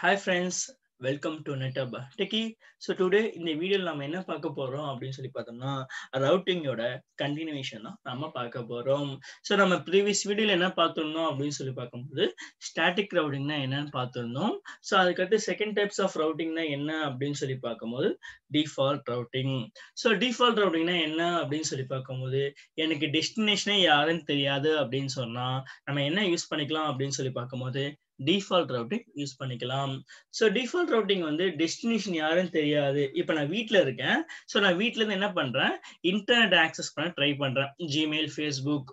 hi friends welcome to Netup Techie so today இந்த வீடியோவில் நம்ம என்ன பார்க்க போகிறோம் அப்படின்னு சொல்லி பார்த்தோம்னா ரவுட்டிங்கோட கண்டினியூஷன் தான் நம்ம பார்க்க போகிறோம் ஸோ நம்ம ப்ரீவியஸ் வீடியோவில் என்ன பார்த்துருந்தோம் அப்படின்னு சொல்லி பார்க்கும்போது ஸ்டாட்டிக் ரவுட்டிங்னா என்னன்னு பார்த்துருந்தோம் ஸோ அதுக்கடுத்து செகண்ட் டைப்ஸ் ஆஃப் ரவுட்டிங்னா என்ன அப்படின்னு சொல்லி பார்க்கும்போது டிஃபால்ட் ரவுட்டிங் ஸோ டிஃபால்ட் ரவுட்டிங்னா என்ன அப்படின்னு சொல்லி பார்க்கும்போது எனக்கு டெஸ்டினேஷனே யாருன்னு தெரியாது அப்படின்னு சொன்னால் நம்ம என்ன யூஸ் பண்ணிக்கலாம் அப்படின்னு சொல்லி பார்க்கும்போது டிஃபால்ட் ரவுட்டிங் யூஸ் பண்ணிக்கலாம் ஸோ டிஃபால்ட் ரவுட்டிங் வந்து டெஸ்டினேஷன் யாருன்னு தெரியாது இப்போ நான் வீட்டில் இருக்கேன் ஸோ நான் வீட்டிலேருந்து என்ன பண்ணுறேன் இன்டர்நெட் ஆக்சஸ் பண்ண ட்ரை பண்ணுறேன் ஜிமெயில் ஃபேஸ்புக்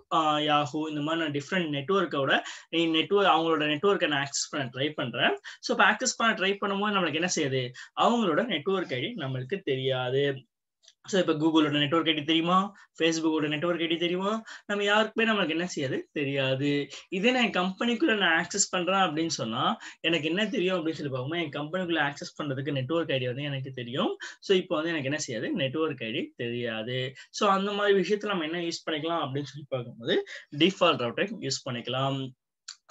யாஹூ இந்த மாதிரி நான் டிஃப்ரெண்ட் நெட்ஒர்க்கோட நெட்ஒர்க் அவங்களோட நெட்ஒர்க்கை நான் ஆக்சஸ் பண்ண ட்ரை பண்ணுறேன் ஸோ இப்போ ஆக்சஸ் பண்ண ட்ரை பண்ணும்போது நம்மளுக்கு என்ன செய்யுது அவங்களோட நெட்ஒர்க் ஐடி நம்மளுக்கு தெரியாது ஸோ இப்போ கூகுளோட நெட்ஒர்க் ஐடி தெரியுமா ஃபேஸ்புக்கோட நெட்ஒர்க் ஐடி தெரியுமா நம்ம யாருக்குமே நம்மளுக்கு என்ன செய்யாது தெரியாது இதே நான் என் கம்பெனிக்குள்ளே நான் ஆக்சஸ் பண்ணுறேன் அப்படின்னு சொன்னால் எனக்கு என்ன தெரியும் அப்படின்னு சொல்லி பார்க்கும்போது என் கம்பெனிக்குள்ளே ஆக்சஸ் பண்ணுறதுக்கு நெட்ஒர்க் ஐடி வந்து எனக்கு தெரியும் ஸோ இப்போ வந்து எனக்கு என்ன செய்யாது நெட்ஒர்க் ஐடி தெரியாது ஸோ அந்த மாதிரி விஷயத்தில் நம்ம என்ன யூஸ் பண்ணிக்கலாம் அப்படின்னு சொல்லி பார்க்கும்போது டிஃபால்ட் ரவுட்டை யூஸ் பண்ணிக்கலாம்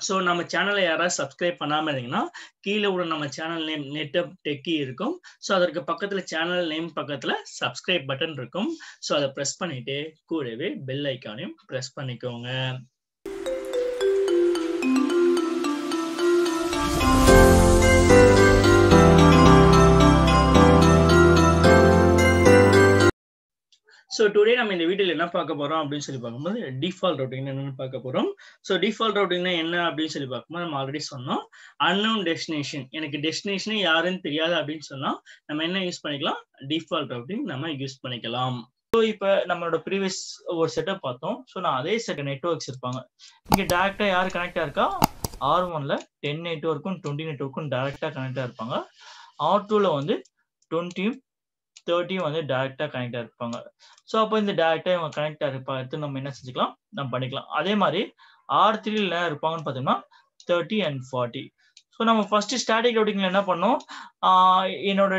ஸோ நம்ம சேனலை யாராவது சப்ஸ்கிரைப் பண்ணாமல் இருந்தீங்கன்னா கீழே உள்ள நம்ம சேனல் நேம் நெட்டப் டெக்கி இருக்கும் ஸோ அதற்கு பக்கத்தில் சேனல் நேம் பக்கத்தில் சப்ஸ்கிரைப் பட்டன் இருக்கும் ஸோ அதை ப்ரெஸ் பண்ணிவிட்டு கூடவே பெல் ஐக்கானையும் ப்ரெஸ் பண்ணிக்கோங்க ஸோ டுடே நம்ம இந்த வீட்டில் என்ன பார்க்க போகிறோம் அப்படின்னு சொல்லி பார்க்கும்போது டிஃபால்ட் ரவுட்டிங் என்னென்னு பார்க்க போகிறோம் ஸோ டிஃபால்ட் ரவுட்டிங்னா என்ன அப்படின்னு சொல்லி பார்க்கும்போது நம்ம ஆல்ரெடி சொன்னோம் அன்னோன் டெஸ்டினேஷன் எனக்கு டெஸ்டினேஷனே யாருன்னு தெரியாது அப்படின்னு சொன்னால் நம்ம என்ன யூஸ் பண்ணிக்கலாம் டிஃபால்ட் ரவுட்டிங் நம்ம யூஸ் பண்ணிக்கலாம் ஸோ இப்போ நம்மளோட ப்ரீவியஸ் ஒரு செட்டப் பார்த்தோம் ஸோ நான் அதே செட் நெட்ஒர்க்ஸ் இருப்பாங்க இங்கே டேரெக்டாக யார் கனெக்டாக இருக்கா ஆர் ஒனில் டென் நெட்ஒர்க்கும் டுவெண்ட்டி நெட்ஒர்க்கும் டேரெக்டாக கனெக்டாக இருப்பாங்க ஆர் டூவில் வந்து டுவெண்ட்டியும் தேர்ட்டியும் வந்து டேரெக்டாக கனெக்டாக இருப்பாங்க ஸோ அப்போ இந்த டேரெக்டாக இவங்க கனெக்டாக இருப்பாங்க நம்ம என்ன செஞ்சுக்கலாம் நம்ம பண்ணிக்கலாம் அதே மாதிரி ஆர் த்ரீல இருப்பாங்கன்னு பார்த்தோம்னா தேர்ட்டி அண்ட் ஃபார்ட்டி ஸோ நம்ம ஃபர்ஸ்ட் ஸ்டாட்டிக் ரூட்டிங்ல என்ன பண்ணோம் என்னோட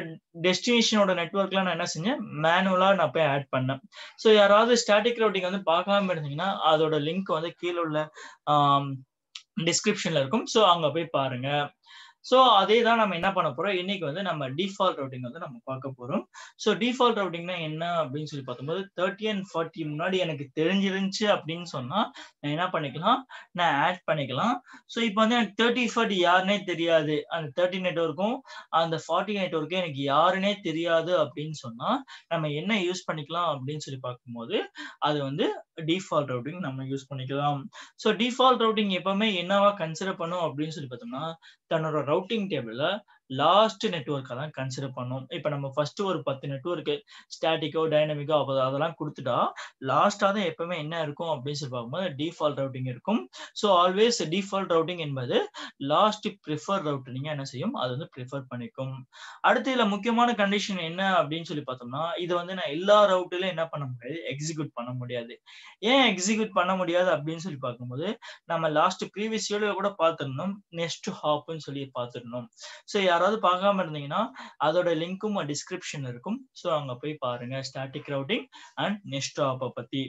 டெஸ்டினேஷனோட நெட்ஒர்க்லாம் நான் என்ன செஞ்சேன் மேனுவலாக நான் போய் ஆட் பண்ணேன் ஸோ யாராவது ஸ்டாட்டிக் ரோட்டிங் வந்து பார்க்காம இருந்தீங்கன்னா அதோட லிங்க் வந்து கீழே உள்ள டிஸ்கிரிப்ஷன்ல இருக்கும் ஸோ அங்கே போய் பாருங்க ஸோ அதே தான் நம்ம என்ன பண்ண போறோம் இன்னைக்கு வந்து நம்ம டிஃபால்ட் ரவுட்டிங் வந்து நம்ம பார்க்க போறோம் ஸோ டிஃபால்ட் ரவுட்டிங்னா என்ன அப்படின்னு சொல்லி பார்த்தும்போது தேர்ட்டி அண்ட் ஃபார்ட்டி முன்னாடி எனக்கு தெரிஞ்சிருந்துச்சு அப்படின்னு சொன்னா நான் என்ன பண்ணிக்கலாம் நான் ஆட் பண்ணிக்கலாம் ஸோ இப்போ வந்து எனக்கு தேர்ட்டி ஃபார்ட்டி யாருனே தெரியாது அந்த தேர்ட்டி நெட்ஒர்க்கும் அந்த ஃபார்ட்டி நெட்ஒர்க்கும் எனக்கு யாருனே தெரியாது அப்படின்னு சொன்னா நம்ம என்ன யூஸ் பண்ணிக்கலாம் அப்படின்னு சொல்லி பார்க்கும்போது அது வந்து டிஃபால்ட் ரவுட்டிங் நம்ம யூஸ் பண்ணிக்கலாம் ஸோ டிஃபால்ட் ரவுட்டிங் எப்பவுமே என்னவா கன்சிடர் பண்ணும் அப்படின்னு சொல்லி பார்த்தோம்னா தன்னோட ரவுட்டிங் டேபிளில் லாஸ்ட் நெட்ஒர்க்கை தான் கன்சிடர் பண்ணும் இப்போ நம்ம ஃபர்ஸ்ட் ஒரு பத்து நெட்ஒர்க்கு ஸ்டாட்டிக்கோ டைனமிக்கோ அப்போ அதெல்லாம் கொடுத்துட்டா லாஸ்ட்டாக தான் எப்பவுமே என்ன இருக்கும் அப்படின்னு சொல்லி பார்க்கும்போது டிஃபால்ட் ரவுட்டிங் இருக்கும் ஸோ ஆல்வேஸ் டிஃபால்ட் ரவுட்டிங் என்பது லாஸ்ட் ப்ரிஃபர் ரவுட் நீங்கள் என்ன செய்யும் அது வந்து ப்ரிஃபர் பண்ணிக்கும் அடுத்து இதில் முக்கியமான கண்டிஷன் என்ன அப்படின்னு சொல்லி பார்த்தோம்னா இது வந்து நான் எல்லா ரவுட்டிலும் என்ன பண்ண முடியாது எக்ஸிக்யூட் பண்ண முடியாது ஏன் எக்ஸிக்யூட் பண்ண முடியாது அப்படின்னு சொல்லி பார்க்கும்போது நம்ம லாஸ்ட் ப்ரீவியஸ் இயர்ல கூட பார்த்துருந்தோம் நெக்ஸ்ட் ஹாப்னு சொல்லி பார்த்துருந்தோம் ஸோ யாராவது பார்க்காம இருந்தீங்கன்னா அதோட லிங்க்கும் டிஸ்கிரிப்ஷன் இருக்கும் ஸோ அங்க போய் பாருங்க ஸ்டாட்டிக் ரவுட்டிங் அண்ட் நெஸ்ட் ஆப்பை பத்தி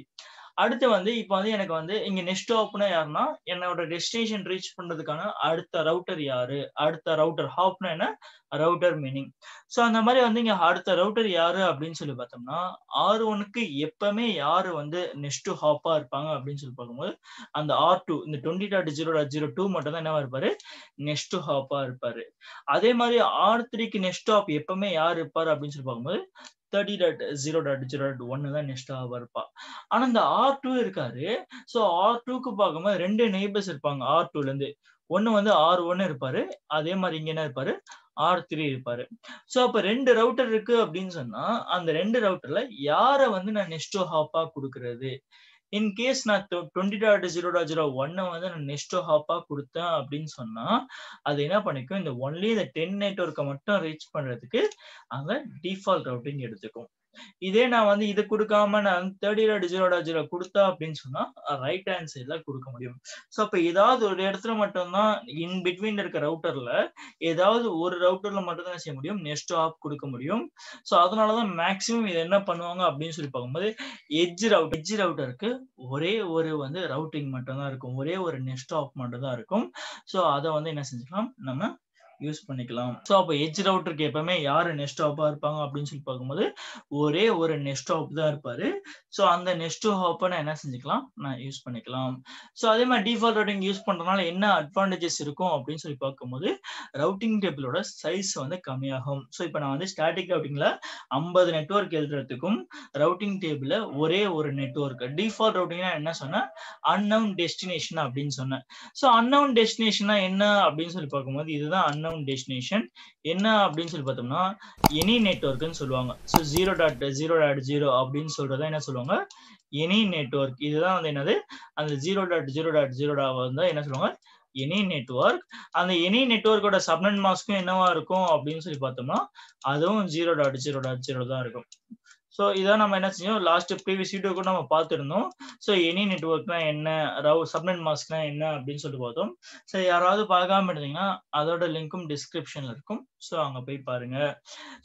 அடுத்து வந்து இப்போ வந்து எனக்கு வந்து இங்க நெக்ஸ்ட் ஹாப்னா யாருன்னா என்னோட டெஸ்டினேஷன் ரீச் பண்றதுக்கான அடுத்த ரவுட்டர் யாரு அடுத்த ரவுட்டர் ஹாப்னா என்ன ரவுட்டர் மீனிங் ஸோ அந்த மாதிரி வந்து இங்க அடுத்த ரவுட்டர் யாரு அப்படின்னு சொல்லி பார்த்தோம்னா ஆர் ஒனுக்கு எப்பவுமே யாரு வந்து நெக்ஸ்ட் ஹாப்பா இருப்பாங்க அப்படின்னு சொல்லி பார்க்கும்போது அந்த ஆர் டூ இந்த twenty dot zero dot zero two மட்டும் தான் என்னவா இருப்பாரு நெக்ஸ்ட் ஹாப்பா இருப்பாரு அதே மாதிரி ஆர் த்ரீக்கு நெக்ஸ்ட் ஹாப் எப்பவுமே யார் இருப்பாரு அப்படின்னு சொல்லி பார்க்கும்போது thirty dot zero dot zero dot ஒன்னு தான் நெக்ஸ்ட் ஆவர் இருப்பா ஆனா இந்த ஆர் டூ இருக்காரு ஸோ ஆர் டூக்கு பார்க்கும்போது ரெண்டு நெய்பர்ஸ் இருப்பாங்க ஆர் டூல இருந்து ஒன்னு வந்து ஆர் ஒன்னு இருப்பாரு அதே மாதிரி இங்க என்ன இருப்பாரு ஆர் த்ரீ இருப்பாரு ஸோ அப்ப ரெண்டு ரவுட்டர் இருக்கு அப்படின்னு சொன்னா அந்த ரெண்டு ரவுட்டர்ல யார வந்து நான் நெக்ஸ்ட் ஹாப்பா கொடுக்கறது இன்கேஸ் கேஸ் நான் twenty dot zero dot zero ஒன்னை வந்து நான் நெஸ்டோ ஹாப்பாக கொடுத்தேன் அப்படின்னு சொன்னால் அது என்ன பண்ணிக்கும் இந்த ஒன்லி இந்த டென் நெட்ஒர்க்கை மட்டும் ரீச் பண்ணுறதுக்கு அங்க டிஃபால்ட் ரவுட்டிங் எடுத்துக்கும் இதே நான் வந்து இது கொடுக்காம நான் தேர்ட்டி இயர் ஜீரோ டாட் ஜீரோ கொடுத்தா அப்படின்னு சொன்னா ரைட் ஹேண்ட் சைட்ல கொடுக்க முடியும் ஸோ அப்ப ஏதாவது ஒரு இடத்துல மட்டும்தான் இன் பிட்வீன் இருக்க ரவுட்டர்ல ஏதாவது ஒரு ரவுட்டர்ல மட்டும் தான் செய்ய முடியும் நெஸ்ட் ஆப் கொடுக்க முடியும் ஸோ அதனாலதான் மேக்சிமம் இது என்ன பண்ணுவாங்க அப்படின்னு சொல்லி பார்க்கும்போது எட்ஜ் ரவுட் எட்ஜ் ரவுட்டருக்கு ஒரே ஒரு வந்து ரவுட்டிங் மட்டும் தான் இருக்கும் ஒரே ஒரு நெஸ்ட் ஆப் மட்டும் தான் இருக்கும் ஸோ அதை வந்து என்ன செஞ்சுக்கலாம் நம்ம யூஸ் பண்ணிக்கலாம் ஸோ அப்போ எஜ் ரவுட்டருக்கு எப்பவுமே யார் நெஸ்ட் இருப்பாங்க அப்படின்னு சொல்லி பார்க்கும்போது ஒரே ஒரு நெஸ்ட் ஹாப் தான் இருப்பார் ஸோ அந்த நெஸ்ட் ஹாப்பை நான் என்ன செஞ்சுக்கலாம் நான் யூஸ் பண்ணிக்கலாம் ஸோ அதே மாதிரி டிஃபால்ட் ரவுட்டிங் யூஸ் பண்றதுனால என்ன அட்வான்டேஜஸ் இருக்கும் அப்படின்னு சொல்லி பார்க்கும்போது ரவுட்டிங் டேபிளோட சைஸ் வந்து கம்மியாகும் ஸோ இப்போ நான் வந்து ஸ்டாட்டிக் ரவுட்டிங்கில் ஐம்பது நெட்ஒர்க் எழுதுறதுக்கும் ரவுட்டிங் டேபிளில் ஒரே ஒரு நெட்ஒர்க் டிஃபால்ட் ரவுட்டிங்னா என்ன சொன்னேன் அன்னவுன் டெஸ்டினேஷன் அப்படின்னு சொன்னேன் ஸோ அன்னவுன் டெஸ்டினேஷன்னா என்ன அப்படின்னு சொல்லி பார்க்கும்போது இதுதான் அன்னவுன் அவுண்ட் டெஸ்டினேஷன் என்ன அப்படின்னு சொல்லி பார்த்தோம்னா எனி நெட்ஒர்க்னு சொல்லுவாங்க so zero dot zero dot zero அப்படின்னு சொல்றதா என்ன சொல்லுவாங்க எனி நெட்ஒர்க் இதுதான் வந்து என்னது அந்த zero dot zero dot zero dot வந்து என்ன சொல்லுவாங்க எனி நெட்ஒர்க் அந்த எனி நெட்ஒர்க்கோட சப்னன் மாஸ்க்கும் என்னவா இருக்கும் அப்படின்னு சொல்லி பார்த்தோம்னா அதுவும் zero dot zero dot zero தான் இருக்கும் ஸோ இதான் நம்ம என்ன செஞ்சோம் லாஸ்ட் ப்ரீவியஸ் வீடியோ கூட நம்ம பார்த்துருந்தோம் ஸோ எனி நெட்ஒர்க்னா என்ன ரவு சப்நெட் மாஸ்க்னா என்ன அப்படின்னு சொல்லிட்டு பார்த்தோம் ஸோ யாராவது பார்க்காம இருந்தீங்கன்னா அதோட லிங்க்கும் டிஸ்கிரிப்ஷனில் இருக்கும் ஸோ அங்கே போய் பாருங்க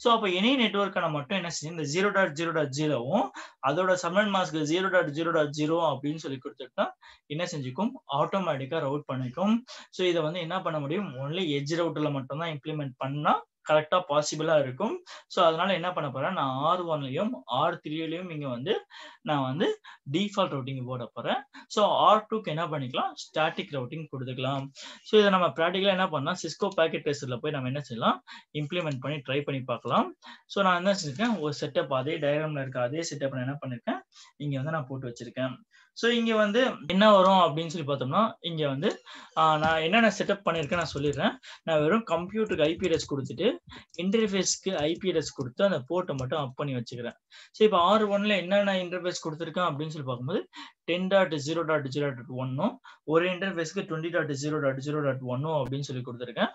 ஸோ அப்போ எனி நெட்ஒர்க்கான மட்டும் என்ன செஞ்சு இந்த ஜீரோ டாட் ஜீரோ டாட் ஜீரோவும் அதோட subnet mask zero dot zero dot zero அப்படின்னு சொல்லி கொடுத்துட்டா என்ன செஞ்சுக்கும் ஆட்டோமேட்டிக்காக ரவுட் பண்ணிக்கும் ஸோ இதை வந்து என்ன பண்ண முடியும் ஒன்லி எஜ் ரவுட்டில் மட்டும்தான் இம்ப்ளிமெண்ட் பண்ணால் கரெக்டாக பாசிபிளாக இருக்கும் ஸோ அதனால என்ன பண்ண போகிறேன் நான் ஆர் ஒன்லையும் ஆர் த்ரீலையும் இங்கே வந்து நான் வந்து டிஃபால்ட் ரவுட்டிங் போட போகிறேன் ஸோ ஆர் டூக்கு என்ன பண்ணிக்கலாம் ஸ்டாட்டிக் ரவுட்டிங் கொடுத்துக்கலாம் ஸோ இதை நம்ம ப்ராக்டிக்கலாக என்ன பண்ணலாம் சிஸ்கோ பேக்கெட் டெஸ்ட்டில் போய் நம்ம என்ன செய்யலாம் இம்ப்ளிமெண்ட் பண்ணி ட்ரை பண்ணி பார்க்கலாம் ஸோ நான் என்ன செஞ்சுருக்கேன் ஒரு செட்டப் அதே டயக்ராமில் இருக்க அதே செட்டப் நான் என்ன பண்ணியிருக்கேன் இங்கே வந்து நான் போட்டு வச்சிருக்கேன் ஸோ இங்கே வந்து என்ன வரும் அப்படின்னு சொல்லி பார்த்தோம்னா இங்கே வந்து நான் என்னென்ன செட்டப் பண்ணியிருக்கேன் நான் சொல்லிடுறேன் நான் வெறும் கம்ப்யூட்டருக்கு ஐபிஎஸ் கொடுத்துட்டு இன்டர்ஃபேஸ்க்கு ஐபிஎஸ் கொடுத்து அந்த போட்டை மட்டும் அப் பண்ணி வச்சுக்கிறேன் ஸோ இப்போ ஆறு ஒன்ல என்னென்ன இன்டர்ஃபேஸ் கொடுத்துருக்கேன் அப்படின்னு சொல்லி பார்க்கும்போது ten dot zero dot zero dot ஒன்னும் ஒரு இன்டர்ஃபேஸ்க்கு twenty dot zero dot zero dot ஒன்னும் அப்படின்னு சொல்லி கொடுத்துருக்கேன்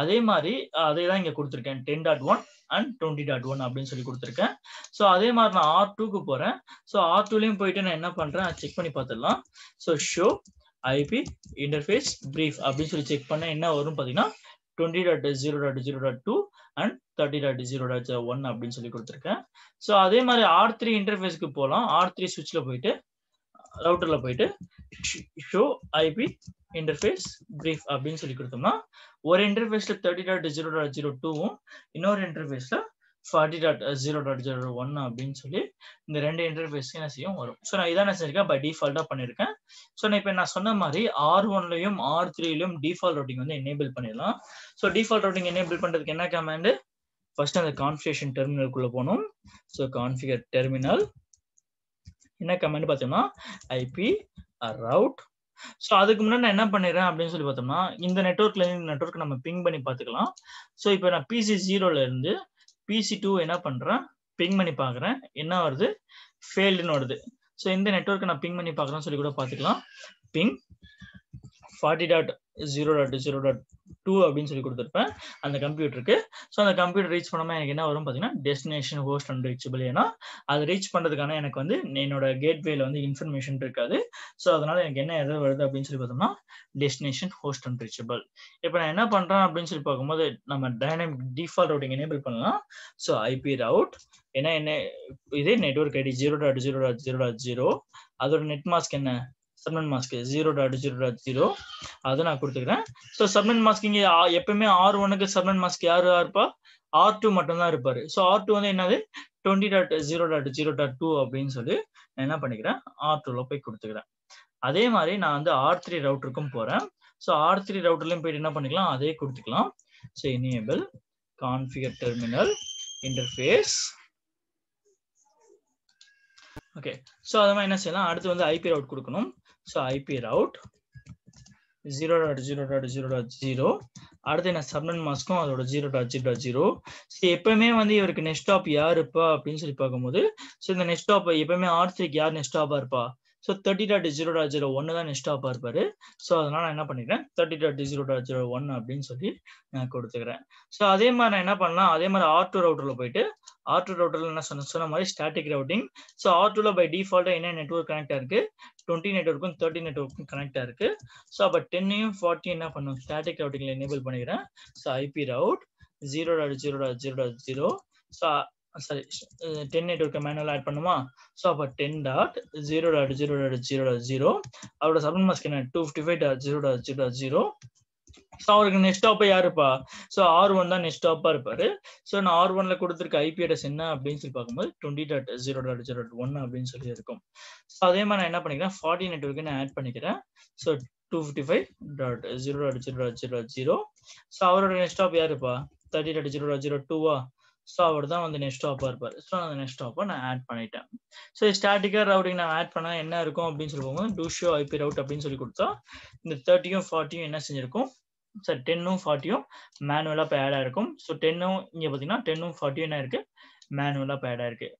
அதே மாதிரி அதே தான் இங்க கொடுத்துருக்கேன் ten dot one and twenty dot one அப்படின்னு சொல்லி கொடுத்துருக்கேன் ஸோ அதே மாதிரி நான் ஆர் டூக்கு போறேன் ஸோ ஆர் டூலையும் போயிட்டு நான் என்ன பண்றேன் செக் பண்ணி பார்த்துடலாம் so show IP interface brief அப்படின்னு சொல்லி செக் பண்ண என்ன வரும் பார்த்தீங்கன்னா twenty dot zero dot zero dot two and thirty dot zero dot one அப்படின்னு சொல்லி கொடுத்துருக்கேன் ஸோ அதே மாதிரி ஆர் த்ரீ இன்டர்ஃபேஸ்க்கு போகலாம் ஆர் த்ரீ சுவிட்சில் போயிட்டு ரவுட்டரில் போயிட்டு ஷோ ஐபி இன்டர்ஃபேஸ் பிரீஃப் அப்படின்னு சொல்லி கொடுத்தோம்னா ஒரு இன்டர்ஃபேஸ்ல thirty dot zero dot zero டூவும் இன்னொரு இன்டர்ஃபேஸ்ல forty dot zero dot zero one அப்படின்னு சொல்லி இந்த ரெண்டு இன்டர்ஃபேஸ்க்கு என்ன செய்யும் வரும் ஸோ நான் இதான் செஞ்சிருக்கேன் பை டிஃபால்ட்டாக பண்ணியிருக்கேன் ஸோ நான் இப்போ நான் சொன்ன மாதிரி ஆர் ஒன்லையும் ஆர் த்ரீலையும் டிஃபால்ட் ரோட்டிங் வந்து எனேபிள் பண்ணிடலாம் ஸோ டிஃபால்ட் ரோட்டிங் எனேபிள் பண்ணுறதுக்கு என்ன கமாண்டு ஃபர்ஸ்ட் அந்த கான்ஃபிகேஷன் டெர்மினலுக்குள்ளே போகணும் ஸோ கான்ஃபிகர் டெர்மினல் என்ன கமெண்ட் பார்த்தோம்னா ஐபி ரவுட் ஸோ அதுக்கு முன்னாடி நான் என்ன பண்ணிடுறேன் அப்படின்னு சொல்லி பார்த்தோம்னா இந்த நெட்ஒர்க்ல இருந்து நெட்ஒர்க் நம்ம பிங் பண்ணி பார்த்துக்கலாம் ஸோ இப்போ நான் பிசி ஜீரோல இருந்து பிசி டூ என்ன பண்ணுறேன் பிங் பண்ணி பார்க்குறேன் என்ன வருது ஃபெயில்டுன்னு வருது ஸோ இந்த நெட்ஒர்க்கை நான் பிங் பண்ணி பார்க்குறேன்னு சொல்லி கூட பார்த்துக்கலாம் ping forty dot zero dot zero dot two அப்படின்னு சொல்லி கொடுத்துருப்பேன் அந்த கம்ப்யூட்டருக்கு ஸோ அந்த கம்ப்யூட்டர் ரீச் பண்ணாமல் எனக்கு என்ன வரும் பார்த்தீங்கன்னா டெஸ்டினேஷன் ஹோஸ்ட் அண்ட் ரீச்சபிள் ஏன்னா அதை ரீச் பண்ணுறதுக்கான எனக்கு வந்து என்னோட கேட்வேல வந்து இன்ஃபர்மேஷன் இருக்காது ஸோ அதனால் எனக்கு என்ன எதாவது வருது அப்படின்னு சொல்லி பார்த்தோம்னா டெஸ்டினேஷன் ஹோஸ்ட் அண்ட் ரீச்சபிள் இப்போ நான் என்ன பண்ணுறேன் அப்படின்னு சொல்லி பார்க்கும்போது நம்ம டைனமிக் டிஃபால்ட் ரவுட்டிங் எனேபிள் பண்ணலாம் ஸோ ஐபி ரவுட் ஏன்னா என்ன இதே network ID zero dot zero dot zero dot zero அதோட நெட் மாஸ்க் என்ன subnet mask zero dot zero dot zero அதை நான் கொடுத்துக்கிறேன் ஸோ சப்மெண்ட் மாஸ்க் இங்கே எப்பவுமே ஆர் ஒனுக்கு சப்மெண்ட் மாஸ்க் யார் இருப்பா ஆர் டூ மட்டும்தான் இருப்பார் ஸோ ஆர் டூ வந்து என்னது twenty dot zero dot zero dot two அப்படின்னு சொல்லி நான் என்ன பண்ணிக்கிறேன் ஆர் டூவில் போய் கொடுத்துக்கிறேன் அதே மாதிரி நான் வந்து ஆர் த்ரீ ரவுட்டருக்கும் போகிறேன் ஸோ ஆர் த்ரீ ரவுட்டர்லையும் போயிட்டு என்ன பண்ணிக்கலாம் அதே கொடுத்துக்கலாம் so enable configure terminal interface okay so அதை மாதிரி என்ன செய்யலாம் அடுத்து வந்து ஐபி ரவுட் கொடுக்கணும் so IP route zero dot zero dot zero dot zero அடுத்து என்ன சப்னட் மாஸ்க்கும் அதோட zero dot zero zero so எப்பவுமே வந்து இவருக்கு நெக்ஸ்ட் டாப் யார் அப்படின்னு சொல்லி பார்க்கும்போது ஸோ இந்த நெக்ஸ்ட் டாப் எப்பவுமே ஆர்த்ரிக் யார் நெக்ஸ்ட் இருப்பா so thirty dot zero dot zero ஒன்று தான் நெஸ்டாப்பாக இருப்பார் ஸோ அதனால் நான் என்ன பண்ணிக்கிறேன் thirty dot zero dot zero one அப்படின்னு சொல்லி நான் கொடுத்துக்கிறேன் ஸோ அதே மாதிரி நான் என்ன பண்ணலாம் அதே மாதிரி ஆர் டூ ரவுட்டரில் போயிட்டு ஆர் டூ ரவுட்டரில் என்ன சொன்ன சொன்ன மாதிரி ஸ்டாட்டிக் ரவுட்டிங் ஸோ ஆர் டூவில் பை டிஃபால்ட்டாக என்ன நெட்ஒர்க் கனெக்டாக இருக்குது டுவெண்ட்டி நெட்ஒர்க்கும் தேர்ட்டி நெட்ஒர்க்கும் கனெக்டாக இருக்குது ஸோ அப்போ டென்னையும் ஃபார்ட்டி என்ன பண்ணும் ஸ்டாட்டிக் ரவுட்டிங்கில் எனேபிள் பண்ணிக்கிறேன் so IP route zero dot zero dot zero dot zero so sorry ten நெட்ஒர்க்கை மேனுவல் ஆட் பண்ணுமா ஸோ அப்போ ten dot zero dot zero dot zero dot zero அவரோட சப்மிட் மாஸ்க் என்ன two fifty five dot zero dot zero dot zero so அவருக்கு next யார் இருப்பா so R one தான் next டாப்பாக இருப்பார் ஸோ நான் ஆர் ஒன்ல கொடுத்துருக்க ஐபி அட்ரஸ் என்ன அப்படின்னு சொல்லி பார்க்கும்போது twenty dot zero dot zero dot one அப்படின்னு சொல்லி இருக்கும் ஸோ அதே மாதிரி நான் என்ன பண்ணிக்கிறேன் ஃபார்ட்டி நெட்ஒர்க்கு நான் ஆட் பண்ணிக்கிறேன் so two fifty five dot zero dot zero dot zero zero so அவரோட நெக்ஸ்ட் டாப் யாருப்பா thirty dot zero dot zero டூவா ஸோ அவர் தான் வந்து நெக்ஸ்ட் ஸ்டாப்பாக இருப்பார் ஸோ அந்த நெக்ஸ்ட் ஸ்டாப்பை நான் ஆட் பண்ணிட்டேன் ஸோ ஸ்டாட்டிக்காக ரவுட்டிங் நான் ஆட் பண்ணால் என்ன இருக்கும் அப்படின்னு சொல்லி போகும்போது டூ ஷோ ஐபி ரவுட் அப்படின்னு சொல்லி கொடுத்தா இந்த தேர்ட்டியும் ஃபார்ட்டியும் என்ன செஞ்சிருக்கும் சார் டென்னும் ஃபார்ட்டியும் மேனுவலாக இப்போ ஆட் இருக்கும் ஸோ டென்னும் இங்கே பார்த்தீங்கன்னா டென்னும் ஃபார்ட்டியும் என்ன இருக்குது மேனுவலாக இப்போ ஆட் இருக்குது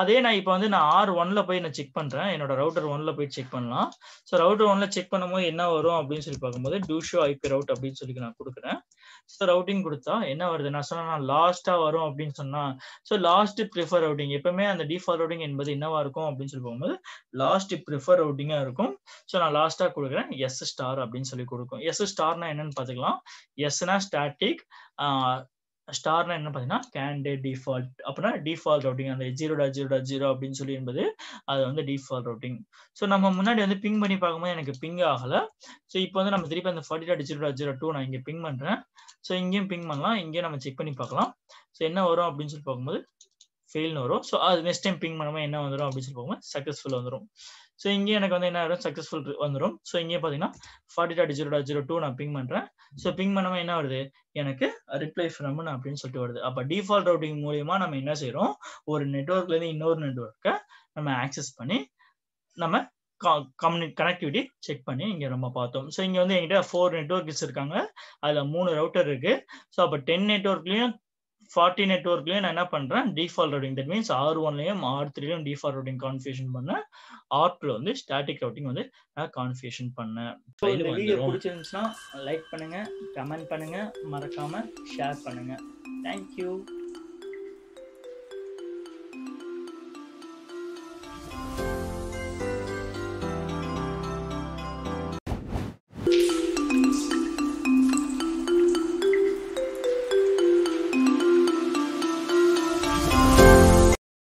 அதே நான் இப்போ வந்து நான் ஆர் ஒன்ல போய் நான் செக் பண்ணுறேன் என்னோட ரவுட்டர் ஒன்ல போய் செக் பண்ணலாம் ஸோ ரவுட்டர் ஒன்ல செக் பண்ணும்போது என்ன வரும் அப்படின்னு சொல்லி பார்க்கும்போது டூஷோ ஐபி ரவுட் அப்படின்னு சொல்லி நான் கொடுக்குறேன் ஸோ ரவுட்டிங் கொடுத்தா என்ன வருது நான் சொன்னா லாஸ்டா வரும் அப்படின்னு சொன்னா ஸோ லாஸ்ட் ப்ரிஃபர் ரவுட்டிங் எப்பவுமே அந்த டிஃபால் ரவுட்டிங் என்பது என்னவா இருக்கும் அப்படின்னு சொல்லி போகும்போது லாஸ்ட் ப்ரிஃபர் ரவுட்டிங்கா இருக்கும் ஸோ நான் லாஸ்டா கொடுக்குறேன் எஸ் ஸ்டார் அப்படின்னு சொல்லி கொடுக்கும் எஸ் ஸ்டார்னா என்னன்னு பாத்துக்கலாம் எஸ்னா ஸ்டாட்டிக் ஸ்டார்னா என்ன பார்த்தீங்கன்னா கேண்டே டிஃபால்ட் அப்படின்னா டிஃபால்ட் ரவுட்டிங் அந்த zero dot zero dot zero அப்படின்னு சொல்லி என்பது அது வந்து டிஃபால்ட் ரவுட்டிங் ஸோ நம்ம முன்னாடி வந்து பிங் பண்ணி பார்க்கும்போது எனக்கு பிங் ஆகலை ஸோ இப்போ வந்து நம்ம திருப்பி அந்த forty dot zero dot zero two நான் இங்கே பிங் பண்ணுறேன் ஸோ இங்கேயும் பிங் பண்ணலாம் இங்கேயும் நம்ம செக் பண்ணி பார்க்கலாம் ஸோ என்ன வரும் அப்படின்னு சொல்லி பார்க்கும்போது ஃபெயில்னு வரும் ஸோ அது நெக்ஸ்ட் டைம் பிங் பண்ணாமல் என்ன வந்துடும் அப்படின்னு சொல்லி பார்க்கும்போது சக்ஸஸ்ஃபுல் வந்துடும் ஸோ இங்கே எனக்கு வந்து என்ன வரும் சக்ஸஸ்ஃபுல் வந்துடும் ஸோ இங்கே பார்த்தீங்கன்னா forty dot zero dot zero two நான் பிங் பண்ணுறேன் ஸோ பிங் பண்ணாமல் என்ன வருது எனக்கு ரிப்ளை ஃப்ரம் அப்படின்னு சொல்லிட்டு வருது அப்போ டிஃபால்ட் ரவுட்டிங் மூலியமாக நம்ம என்ன செய்கிறோம் ஒரு நெட்ஒர்க்லேருந்து இன்னொரு நெட்ஒர்க்கை நம்ம ஆக்சஸ் பண்ணி நம்ம கம்யூனி கனெக்டிவிட்டி செக் பண்ணி இங்கே நம்ம பார்த்தோம் ஸோ இங்கே வந்து எங்கிட்ட ஃபோர் நெட்ஒர்க்ஸ் இருக்காங்க அதில் மூணு ரவுட்டர் இருக்குது ஸோ அப்போ டென் நெட்ஒர்க்லேயும் ஃபார்ட்டி நெட்ஒர்க்லையும் நான் என்ன பண்ணுறேன் default routing that means R ஒன்லேயும் ஆர் த்ரீலையும் டிஃபால்ட் ரவுட்டிங் கான்ஃபியூஷன் பண்ணேன் ஆர்டில் வந்து ஸ்டாட்டிக் ரவுட்டிங் வந்து நான் கான்ஃபியூஷன் பண்ணேன் இந்த வீடியோ பிடிச்சிருந்துச்சுன்னா லைக் பண்ணுங்கள் கமெண்ட் பண்ணுங்கள் மறக்காமல் ஷேர் பண்ணுங்கள் தேங்க்யூ